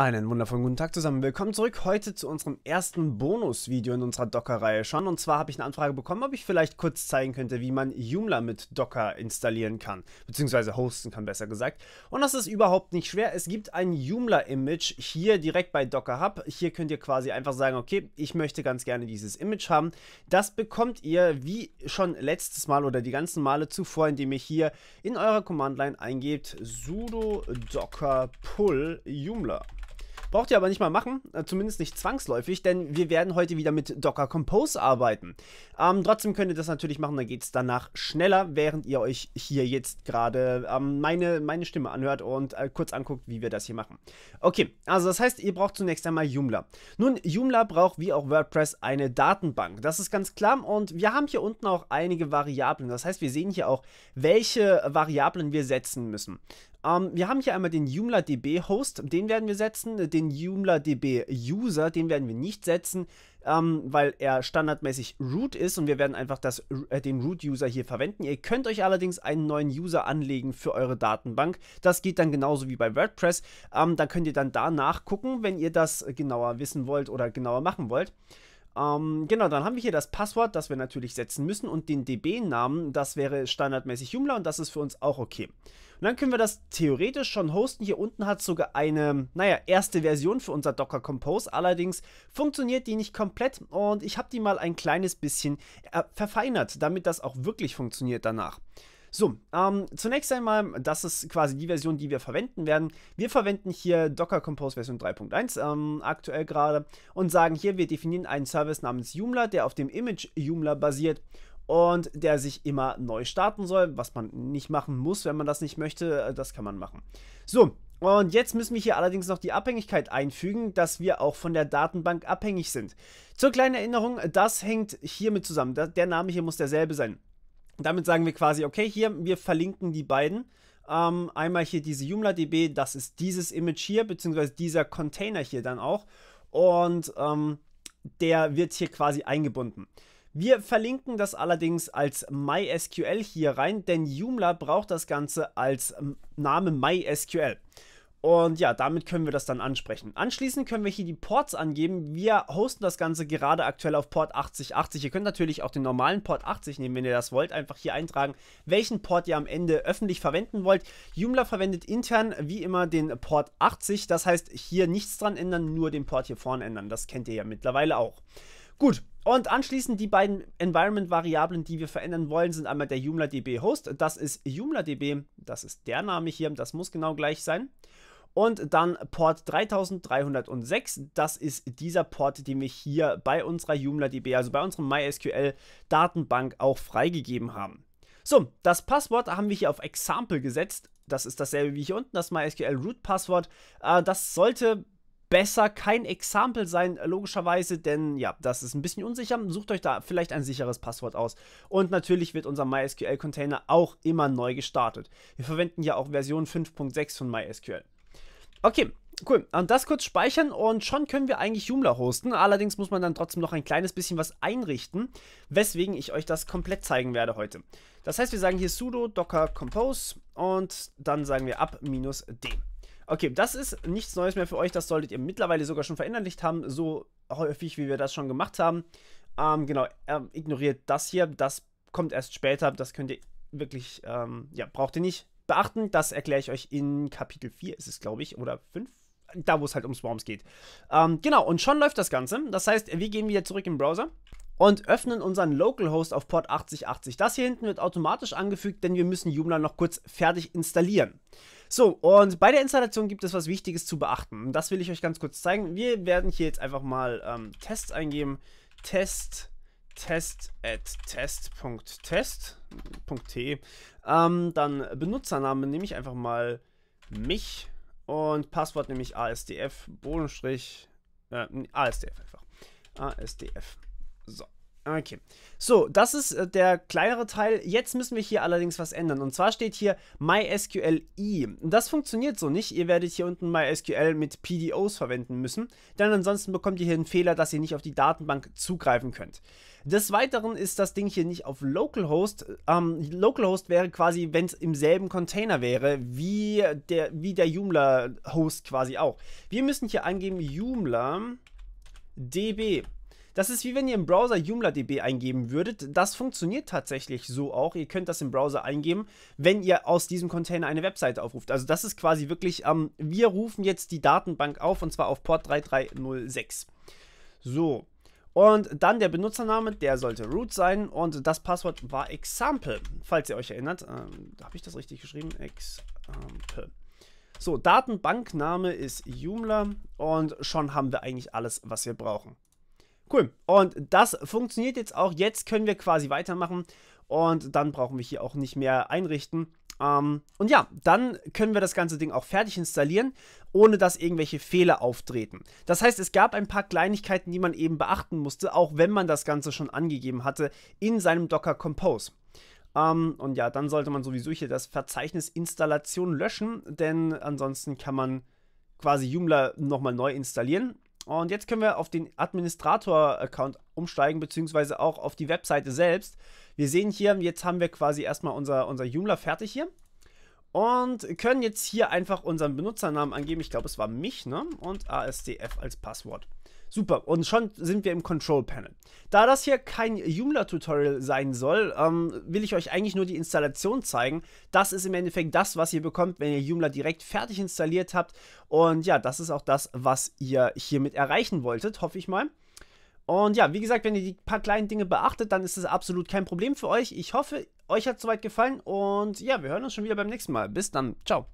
Einen wundervollen guten Tag zusammen. Willkommen zurück heute zu unserem ersten Bonus-Video in unserer Docker-Reihe schon. Und zwar habe ich eine Anfrage bekommen, ob ich vielleicht kurz zeigen könnte, wie man Joomla mit Docker installieren kann, beziehungsweise hosten kann, besser gesagt. Und das ist überhaupt nicht schwer. Es gibt ein Joomla-Image hier direkt bei Docker Hub. Hier könnt ihr quasi einfach sagen, okay, ich möchte ganz gerne dieses Image haben. Das bekommt ihr wie schon letztes Mal oder die ganzen Male zuvor, indem ihr hier in eurer Command-Line eingebt sudo docker pull joomla. Braucht ihr aber nicht mal machen, äh, zumindest nicht zwangsläufig, denn wir werden heute wieder mit Docker Compose arbeiten. Ähm, trotzdem könnt ihr das natürlich machen, dann geht es danach schneller, während ihr euch hier jetzt gerade ähm, meine, meine Stimme anhört und äh, kurz anguckt, wie wir das hier machen. Okay, also das heißt, ihr braucht zunächst einmal Joomla. Nun, Joomla braucht wie auch WordPress eine Datenbank, das ist ganz klar und wir haben hier unten auch einige Variablen, das heißt, wir sehen hier auch, welche Variablen wir setzen müssen. Ähm, wir haben hier einmal den Joomla DB Host, den werden wir setzen, den Joomla DB User, den werden wir nicht setzen, ähm, weil er standardmäßig root ist und wir werden einfach das, äh, den root User hier verwenden. Ihr könnt euch allerdings einen neuen User anlegen für eure Datenbank. Das geht dann genauso wie bei WordPress. Ähm, da könnt ihr dann da nachgucken, wenn ihr das genauer wissen wollt oder genauer machen wollt. Ähm, genau, dann haben wir hier das Passwort, das wir natürlich setzen müssen und den DB-Namen, das wäre standardmäßig Joomla und das ist für uns auch okay. Und dann können wir das theoretisch schon hosten. Hier unten hat sogar eine, naja, erste Version für unser Docker Compose. Allerdings funktioniert die nicht komplett und ich habe die mal ein kleines bisschen äh, verfeinert, damit das auch wirklich funktioniert danach. So, ähm, zunächst einmal, das ist quasi die Version, die wir verwenden werden. Wir verwenden hier Docker Compose Version 3.1 ähm, aktuell gerade und sagen hier, wir definieren einen Service namens Joomla, der auf dem Image Joomla basiert und der sich immer neu starten soll, was man nicht machen muss, wenn man das nicht möchte, äh, das kann man machen. So, und jetzt müssen wir hier allerdings noch die Abhängigkeit einfügen, dass wir auch von der Datenbank abhängig sind. Zur kleinen Erinnerung, das hängt hiermit zusammen. Der Name hier muss derselbe sein. Damit sagen wir quasi, okay, hier, wir verlinken die beiden. Ähm, einmal hier diese Joomla DB, das ist dieses Image hier, beziehungsweise dieser Container hier dann auch. Und ähm, der wird hier quasi eingebunden. Wir verlinken das allerdings als MySQL hier rein, denn Joomla braucht das Ganze als ähm, Name MySQL. Und ja, damit können wir das dann ansprechen. Anschließend können wir hier die Ports angeben. Wir hosten das Ganze gerade aktuell auf Port 8080. Ihr könnt natürlich auch den normalen Port 80 nehmen, wenn ihr das wollt. Einfach hier eintragen, welchen Port ihr am Ende öffentlich verwenden wollt. Joomla verwendet intern wie immer den Port 80. Das heißt, hier nichts dran ändern, nur den Port hier vorne ändern. Das kennt ihr ja mittlerweile auch. Gut, und anschließend die beiden Environment-Variablen, die wir verändern wollen, sind einmal der Joomla DB host Das ist Joomla DB. das ist der Name hier, das muss genau gleich sein. Und dann Port 3306, das ist dieser Port, den wir hier bei unserer Joomla DB, also bei unserem MySQL Datenbank auch freigegeben haben. So, das Passwort haben wir hier auf Example gesetzt. Das ist dasselbe wie hier unten, das MySQL Root Passwort. Äh, das sollte besser kein Example sein, logischerweise, denn ja, das ist ein bisschen unsicher. Sucht euch da vielleicht ein sicheres Passwort aus. Und natürlich wird unser MySQL-Container auch immer neu gestartet. Wir verwenden ja auch Version 5.6 von MySQL. Okay, Cool, und das kurz speichern und schon können wir eigentlich Joomla hosten. Allerdings muss man dann trotzdem noch ein kleines bisschen was einrichten, weswegen ich euch das komplett zeigen werde heute. Das heißt, wir sagen hier sudo docker compose und dann sagen wir up-d. Okay, das ist nichts Neues mehr für euch, das solltet ihr mittlerweile sogar schon verinnerlicht haben, so häufig, wie wir das schon gemacht haben. Ähm, genau, äh, ignoriert das hier, das kommt erst später, das könnt ihr wirklich, ähm, ja, braucht ihr nicht, beachten. Das erkläre ich euch in Kapitel 4, ist es, glaube ich, oder 5? Da, wo es halt um Swarms geht. Ähm, genau, und schon läuft das Ganze. Das heißt, wir gehen wieder zurück im Browser und öffnen unseren Localhost auf Port 8080. Das hier hinten wird automatisch angefügt, denn wir müssen Joomla noch kurz fertig installieren. So, und bei der Installation gibt es was Wichtiges zu beachten. Das will ich euch ganz kurz zeigen. Wir werden hier jetzt einfach mal ähm, Tests eingeben. Test, test at test.test. .test. Punkt T. Ähm, dann Benutzername nehme ich einfach mal mich und Passwort nehme ich ASDF, Bodenstrich, äh, ASDF einfach. ASDF. So. Okay. So, das ist äh, der kleinere Teil. Jetzt müssen wir hier allerdings was ändern. Und zwar steht hier MySQL i. Das funktioniert so nicht. Ihr werdet hier unten MySQL mit PDOs verwenden müssen, denn ansonsten bekommt ihr hier einen Fehler, dass ihr nicht auf die Datenbank zugreifen könnt. Des Weiteren ist das Ding hier nicht auf Localhost. Ähm, Localhost wäre quasi, wenn es im selben Container wäre, wie der, wie der Joomla-Host quasi auch. Wir müssen hier angeben Joomla db das ist wie wenn ihr im Browser JumlaDB eingeben würdet. Das funktioniert tatsächlich so auch. Ihr könnt das im Browser eingeben, wenn ihr aus diesem Container eine Webseite aufruft. Also das ist quasi wirklich, ähm, wir rufen jetzt die Datenbank auf und zwar auf Port 3306. So. Und dann der Benutzername, der sollte root sein und das Passwort war example, falls ihr euch erinnert. Ähm, Habe ich das richtig geschrieben? Example. So, Datenbankname ist Joomla und schon haben wir eigentlich alles, was wir brauchen. Cool. Und das funktioniert jetzt auch. Jetzt können wir quasi weitermachen. Und dann brauchen wir hier auch nicht mehr einrichten. Ähm, und ja, dann können wir das ganze Ding auch fertig installieren, ohne dass irgendwelche Fehler auftreten. Das heißt, es gab ein paar Kleinigkeiten, die man eben beachten musste, auch wenn man das Ganze schon angegeben hatte in seinem Docker Compose. Ähm, und ja, dann sollte man sowieso hier das Verzeichnis Installation löschen, denn ansonsten kann man quasi Joomla nochmal neu installieren. Und jetzt können wir auf den Administrator-Account umsteigen, beziehungsweise auch auf die Webseite selbst. Wir sehen hier, jetzt haben wir quasi erstmal unser, unser Joomla fertig hier. Und können jetzt hier einfach unseren Benutzernamen angeben. Ich glaube, es war mich, ne? Und ASDF als Passwort. Super, und schon sind wir im Control Panel. Da das hier kein Joomla-Tutorial sein soll, ähm, will ich euch eigentlich nur die Installation zeigen. Das ist im Endeffekt das, was ihr bekommt, wenn ihr Joomla direkt fertig installiert habt. Und ja, das ist auch das, was ihr hiermit erreichen wolltet, hoffe ich mal. Und ja, wie gesagt, wenn ihr die paar kleinen Dinge beachtet, dann ist es absolut kein Problem für euch. Ich hoffe, euch hat es soweit gefallen und ja, wir hören uns schon wieder beim nächsten Mal. Bis dann, ciao.